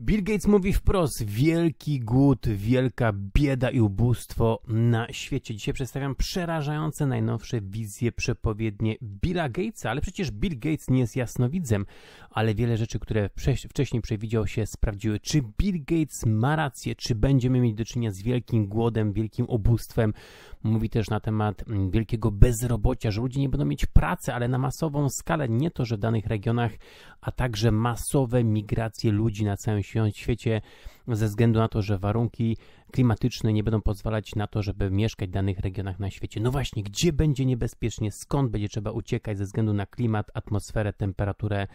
Bill Gates mówi wprost: wielki głód, wielka bieda i ubóstwo na świecie. Dzisiaj przedstawiam przerażające najnowsze wizje, przepowiednie Billa Gatesa, ale przecież Bill Gates nie jest jasnowidzem, ale wiele rzeczy, które wcześniej przewidział się, sprawdziły. Czy Bill Gates ma rację? Czy będziemy mieć do czynienia z wielkim głodem, wielkim ubóstwem? Mówi też na temat mm, wielkiego bezrobocia, że ludzie nie będą mieć pracy, ale na masową skalę, nie to, że w danych regionach, a także masowe migracje ludzi na całym świecie świecie ze względu na to, że warunki klimatyczne nie będą pozwalać na to, żeby mieszkać w danych regionach na świecie. No właśnie, gdzie będzie niebezpiecznie, skąd będzie trzeba uciekać ze względu na klimat, atmosferę, temperaturę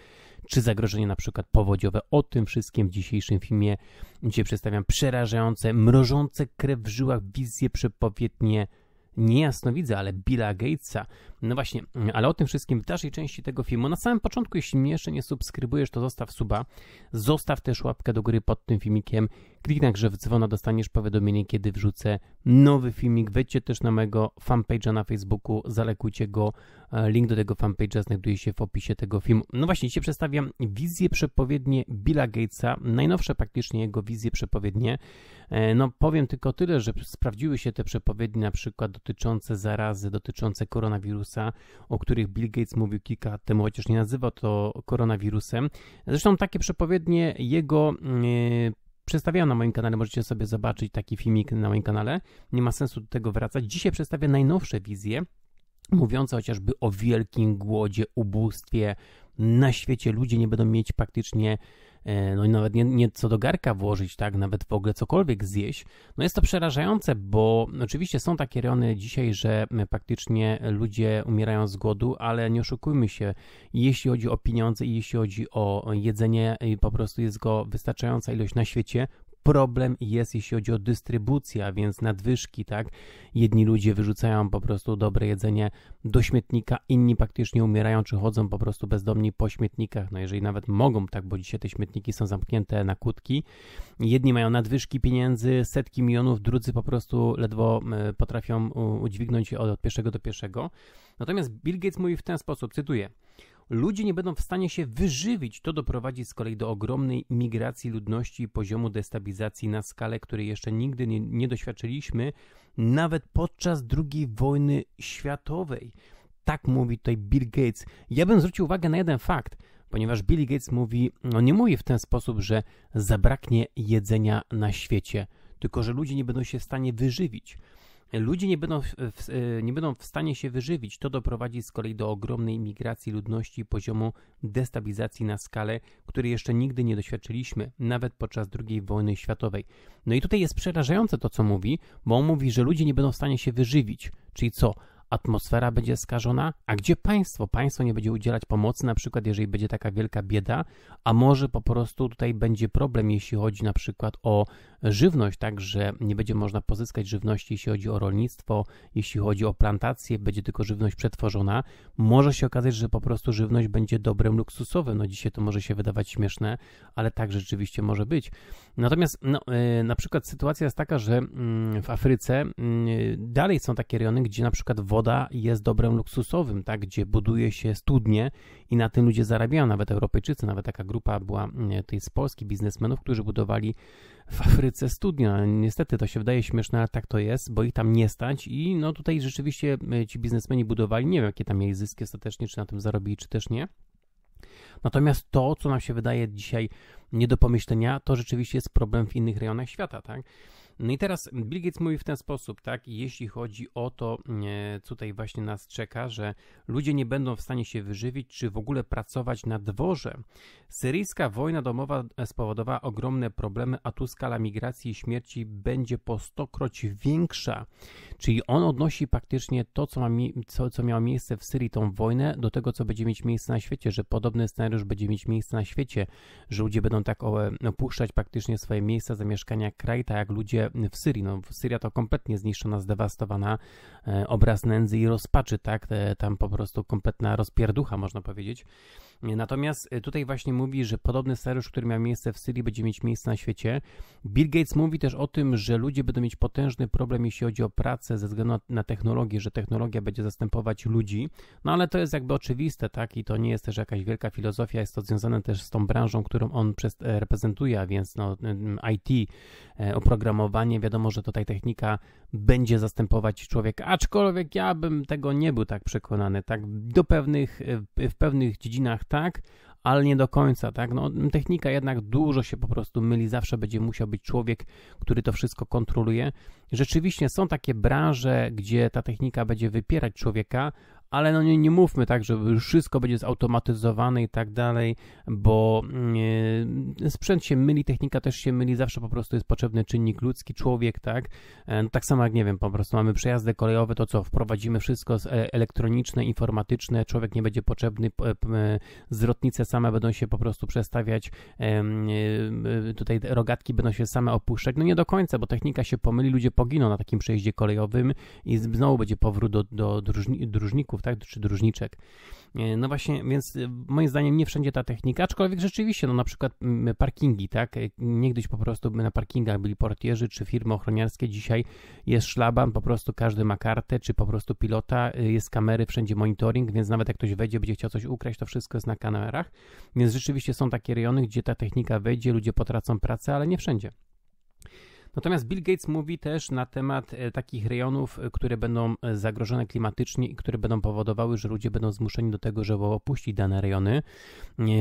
czy zagrożenie na przykład powodziowe. O tym wszystkim w dzisiejszym filmie gdzie przedstawiam przerażające, mrożące krew w żyłach wizje przepowiednie nie widzę, ale Billa Gatesa, no właśnie, ale o tym wszystkim w dalszej części tego filmu. Na samym początku, jeśli mnie jeszcze nie subskrybujesz, to zostaw suba. Zostaw też łapkę do góry pod tym filmikiem. Kliknij na w dzwona, dostaniesz powiadomienie, kiedy wrzucę nowy filmik. Wejdźcie też na mojego fanpage'a na Facebooku, zalekujcie go. E, link do tego fanpage'a znajduje się w opisie tego filmu. No właśnie, dzisiaj przedstawiam wizję przepowiednie Billa Gatesa, najnowsze praktycznie jego wizje przepowiednie. E, no powiem tylko tyle, że sprawdziły się te przepowiednie na przykład dotyczące zarazy, dotyczące koronawirusa, o których Bill Gates mówił kilka lat temu, chociaż nie nazywa to koronawirusem. Zresztą takie przepowiednie jego yy, przedstawiają na moim kanale, możecie sobie zobaczyć taki filmik na moim kanale. Nie ma sensu do tego wracać. Dzisiaj przedstawię najnowsze wizje, mówiące chociażby o wielkim głodzie, ubóstwie. Na świecie ludzie nie będą mieć praktycznie E, no i nawet nie, nie co do garka włożyć, tak, nawet w ogóle cokolwiek zjeść, no jest to przerażające, bo oczywiście są takie rejony dzisiaj, że praktycznie ludzie umierają z głodu, ale nie oszukujmy się, jeśli chodzi o pieniądze i jeśli chodzi o jedzenie, po prostu jest go wystarczająca ilość na świecie, problem jest, jeśli chodzi o dystrybucję, a więc nadwyżki, tak? Jedni ludzie wyrzucają po prostu dobre jedzenie do śmietnika, inni praktycznie umierają, czy chodzą po prostu bezdomni po śmietnikach, no jeżeli nawet mogą, tak, bo dzisiaj te śmietniki są zamknięte na kutki. Jedni mają nadwyżki pieniędzy, setki milionów, drudzy po prostu ledwo e, potrafią udźwignąć od pierwszego do pierwszego. Natomiast Bill Gates mówi w ten sposób, cytuję, ludzie nie będą w stanie się wyżywić. To doprowadzi z kolei do ogromnej migracji ludności i poziomu destabilizacji na skalę, której jeszcze nigdy nie, nie doświadczyliśmy, nawet podczas II wojny światowej. Tak mówi tutaj Bill Gates. Ja bym zwrócił uwagę na jeden fakt ponieważ Bill Gates mówi, on no nie mówi w ten sposób, że zabraknie jedzenia na świecie, tylko że ludzie nie będą się w stanie wyżywić. Ludzie nie będą, w, e, nie będą w stanie się wyżywić. To doprowadzi z kolei do ogromnej migracji ludności i poziomu destabilizacji na skalę, której jeszcze nigdy nie doświadczyliśmy, nawet podczas II wojny światowej. No i tutaj jest przerażające to, co mówi, bo on mówi, że ludzie nie będą w stanie się wyżywić. Czyli co? atmosfera będzie skażona, a gdzie państwo? Państwo nie będzie udzielać pomocy, na przykład jeżeli będzie taka wielka bieda, a może po prostu tutaj będzie problem, jeśli chodzi na przykład o żywność, tak, że nie będzie można pozyskać żywności, jeśli chodzi o rolnictwo, jeśli chodzi o plantacje, będzie tylko żywność przetworzona. Może się okazać, że po prostu żywność będzie dobrem luksusowym. No dzisiaj to może się wydawać śmieszne, ale tak rzeczywiście może być. Natomiast no, e, na przykład sytuacja jest taka, że mm, w Afryce mm, dalej są takie rejony, gdzie na przykład woda jest dobrem luksusowym, tak, gdzie buduje się studnie i na tym ludzie zarabiają, nawet Europejczycy, nawet taka grupa była mm, tutaj z Polski biznesmenów, którzy budowali w Afryce studnia. Niestety to się wydaje śmieszne, ale tak to jest, bo ich tam nie stać i no tutaj rzeczywiście e, ci biznesmeni budowali, nie wiem jakie tam mieli zyski ostatecznie, czy na tym zarobili, czy też nie. Natomiast to, co nam się wydaje dzisiaj nie do pomyślenia, to rzeczywiście jest problem w innych rejonach świata, tak? No i teraz Bill Gates mówi w ten sposób, tak, jeśli chodzi o to, e, co tutaj właśnie nas czeka, że ludzie nie będą w stanie się wyżywić, czy w ogóle pracować na dworze. Syryjska wojna domowa spowodowała ogromne problemy, a tu skala migracji i śmierci będzie po stokroć większa. Czyli on odnosi praktycznie to, co, ma co, co miało miejsce w Syrii, tą wojnę, do tego, co będzie mieć miejsce na świecie, że podobny scenariusz będzie mieć miejsce na świecie, że ludzie będą tak e, opuszczać praktycznie swoje miejsca zamieszkania kraj, tak jak ludzie w Syrii. No, Syria to kompletnie zniszczona, zdewastowana, e, obraz nędzy i rozpaczy, tak? E, tam po prostu kompletna rozpierducha, można powiedzieć. Natomiast e, tutaj właśnie mówi, że podobny scenariusz, który miał miejsce w Syrii, będzie mieć miejsce na świecie. Bill Gates mówi też o tym, że ludzie będą mieć potężny problem, jeśli chodzi o pracę, ze względu na technologię, że technologia będzie zastępować ludzi. No ale to jest jakby oczywiste, tak? I to nie jest też jakaś wielka filozofia, jest to związane też z tą branżą, którą on reprezentuje, a więc no, IT, oprogramowanie, zdecydowanie wiadomo, że tutaj technika będzie zastępować człowieka, aczkolwiek ja bym tego nie był tak przekonany, tak do pewnych, w pewnych dziedzinach tak, ale nie do końca, tak? No, technika jednak dużo się po prostu myli, zawsze będzie musiał być człowiek, który to wszystko kontroluje. Rzeczywiście są takie branże, gdzie ta technika będzie wypierać człowieka, ale no nie, nie mówmy tak, że wszystko będzie zautomatyzowane i tak dalej, bo yy, sprzęt się myli, technika też się myli, zawsze po prostu jest potrzebny czynnik ludzki, człowiek, tak? Yy, tak samo jak, nie wiem, po prostu mamy przejazdy kolejowe, to co, wprowadzimy wszystko e, elektroniczne, informatyczne, człowiek nie będzie potrzebny, yy, zwrotnice same będą się po prostu przestawiać, tutaj rogatki będą się same opuszczać, no nie do końca, bo technika się pomyli, ludzie poginą na takim przejeździe kolejowym i znowu będzie powrót do, do drużni, drużników, tak, czy dróżniczek. E, no właśnie, więc e, moim zdaniem nie wszędzie ta technika, aczkolwiek rzeczywiście, no na przykład parkingi, tak, e, niegdyś po prostu na parkingach byli portierzy czy firmy ochroniarskie, dzisiaj jest szlaban, po prostu każdy ma kartę, czy po prostu pilota, jest kamery, wszędzie monitoring, więc nawet jak ktoś wejdzie, będzie chciał coś ukraść, to wszystko jest na kamerach, więc rzeczywiście są takie rejony, gdzie ta technika wejdzie, ludzie potracą pracę, ale nie wszędzie. Natomiast Bill Gates mówi też na temat e, takich rejonów, e, które będą e, zagrożone klimatycznie i które będą powodowały, że ludzie będą zmuszeni do tego, żeby opuścić dane rejony.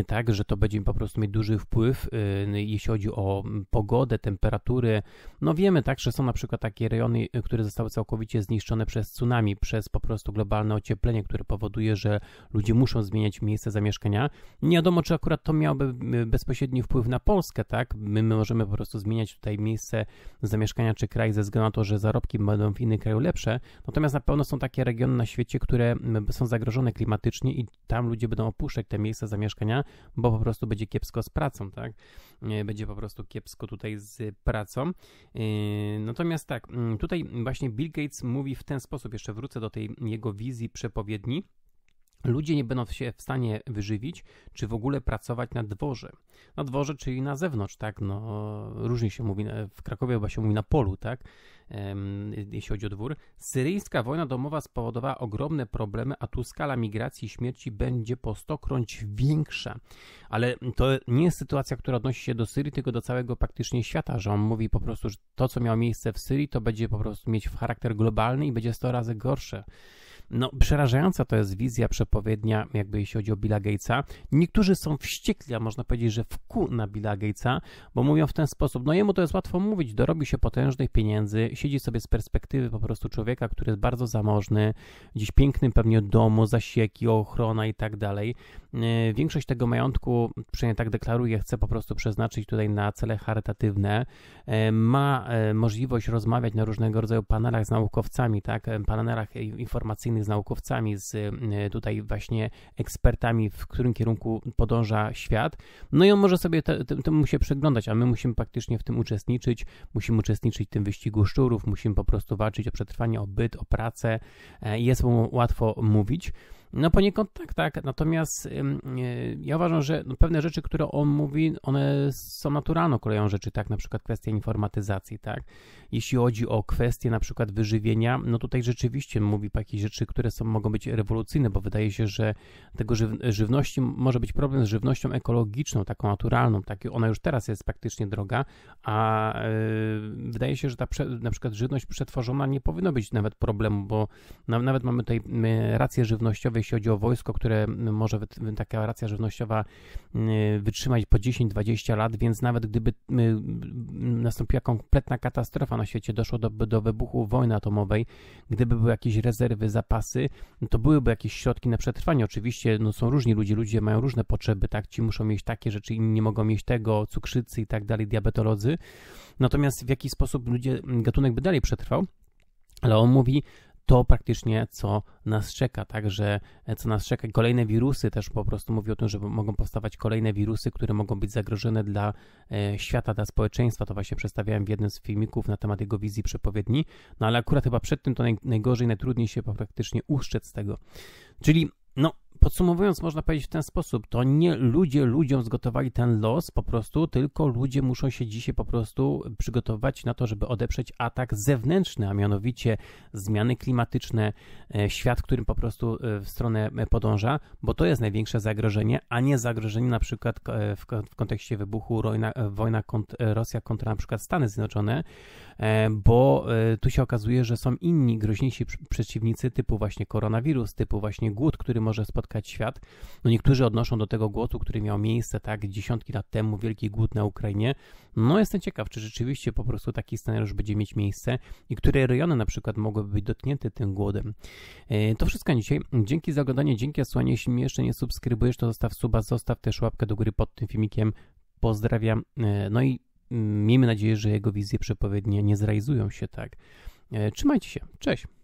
Tak, że to będzie po prostu mieć duży wpływ, no jeśli chodzi o pogodę, temperatury. No wiemy tak, że są na przykład takie rejony, które zostały całkowicie zniszczone przez tsunami, przez po prostu globalne ocieplenie, które powoduje, że ludzie muszą zmieniać miejsce zamieszkania. Nie wiadomo, czy akurat to miałoby bezpośredni wpływ na Polskę, tak? My możemy po prostu zmieniać tutaj miejsce zamieszkania czy kraj ze względu na to, że zarobki będą w innym kraju lepsze. Natomiast na pewno są takie regiony na świecie, które są zagrożone klimatycznie i tam ludzie będą opuszczać te miejsca zamieszkania, bo po prostu będzie kiepsko z pracą, tak? Będzie po prostu kiepsko tutaj z pracą. Yy, natomiast tak, mm, tutaj właśnie Bill Gates mówi w ten sposób, jeszcze wrócę do tej jego wizji przepowiedni Ludzie nie będą się w stanie wyżywić, czy w ogóle pracować na dworze. Na dworze, czyli na zewnątrz, tak? No, różnie się mówi, w Krakowie chyba się mówi na polu, tak? Jeśli chodzi o dwór. Syryjska wojna domowa spowodowała ogromne problemy, a tu skala migracji i śmierci będzie po stokroć większa. Ale to nie jest sytuacja, która odnosi się do Syrii, tylko do całego praktycznie świata, że on mówi po prostu, że to, co miało miejsce w Syrii, to będzie po prostu mieć charakter globalny i będzie 100 razy gorsze. No, przerażająca to jest wizja przepowiednia, jakby jeśli chodzi o Billa Gatesa. Niektórzy są wściekli, a można powiedzieć, że wku na Billa Gatesa, bo mówią w ten sposób, no jemu to jest łatwo mówić, dorobi się potężnych pieniędzy, siedzi sobie z perspektywy po prostu człowieka, który jest bardzo zamożny, gdzieś pięknym pewnie domu, zasieki, ochrona i tak dalej. E, większość tego majątku, przynajmniej tak deklaruje, chce po prostu przeznaczyć tutaj na cele charytatywne. E, ma e, możliwość rozmawiać na różnego rodzaju panelach z naukowcami, tak, panelach informacyjnych z naukowcami, z y, tutaj właśnie ekspertami, w którym kierunku podąża świat. No i on może sobie temu się przeglądać, a my musimy praktycznie w tym uczestniczyć. Musimy uczestniczyć w tym wyścigu szczurów, musimy po prostu walczyć o przetrwanie, o byt, o pracę. E, jest mu łatwo mówić. No poniekąd tak, tak. Natomiast e, ja uważam, że no, pewne rzeczy, które on mówi, one są naturalną koleją rzeczy, tak, na przykład kwestia informatyzacji, tak. Jeśli chodzi o kwestie na przykład wyżywienia, no tutaj rzeczywiście mówi jakieś rzeczy, które są, mogą być rewolucyjne, bo wydaje się, że tego żyw żywności może być problem z żywnością ekologiczną, taką naturalną, tak, ona już teraz jest praktycznie droga, a yy, wydaje się, że ta na przykład żywność przetworzona nie powinna być nawet problemu, bo na nawet mamy tutaj racje żywnościowe, jeśli chodzi o wojsko, które może taka racja żywnościowa y, wytrzymać po 10-20 lat, więc nawet gdyby y, nastąpiła kompletna katastrofa na świecie, doszło do, do wybuchu wojny atomowej, gdyby były jakieś rezerwy, zapasy, to byłyby jakieś środki na przetrwanie. Oczywiście no, są różni ludzie, ludzie mają różne potrzeby, tak? Ci muszą mieć takie rzeczy, inni nie mogą mieć tego, cukrzycy i tak dalej, diabetolodzy. Natomiast w jaki sposób ludzie, gatunek by dalej przetrwał? Ale on mówi, to praktycznie co nas czeka, także e, co nas czeka. Kolejne wirusy też po prostu mówią o tym, że mogą powstawać kolejne wirusy, które mogą być zagrożone dla e, świata, dla społeczeństwa. To właśnie przedstawiałem w jednym z filmików na temat jego wizji przepowiedni, no ale akurat chyba przed tym to najgorzej, najtrudniej się praktycznie uszczec z tego. Czyli no, Podsumowując, można powiedzieć w ten sposób, to nie ludzie ludziom zgotowali ten los po prostu, tylko ludzie muszą się dzisiaj po prostu przygotować na to, żeby odeprzeć atak zewnętrzny, a mianowicie zmiany klimatyczne, e, świat, którym po prostu e, w stronę e, podąża, bo to jest największe zagrożenie, a nie zagrożenie na przykład w kontekście wybuchu wojna, wojna kont, Rosja kontra na przykład Stany Zjednoczone, bo tu się okazuje, że są inni groźniejsi przeciwnicy typu właśnie koronawirus, typu właśnie głód, który może spotkać spotkać świat. No niektórzy odnoszą do tego głodu, który miał miejsce tak dziesiątki lat temu, wielki głód na Ukrainie. No jestem ciekaw, czy rzeczywiście po prostu taki scenariusz będzie mieć miejsce i które rejony na przykład mogłyby być dotknięte tym głodem. E, to wszystko dzisiaj. Dzięki za oglądanie, dzięki za słuchanie. Jeśli mnie jeszcze nie subskrybujesz, to zostaw suba, zostaw też łapkę do góry pod tym filmikiem. Pozdrawiam. E, no i mm, miejmy nadzieję, że jego wizje przepowiednie nie zrealizują się tak. E, trzymajcie się. Cześć.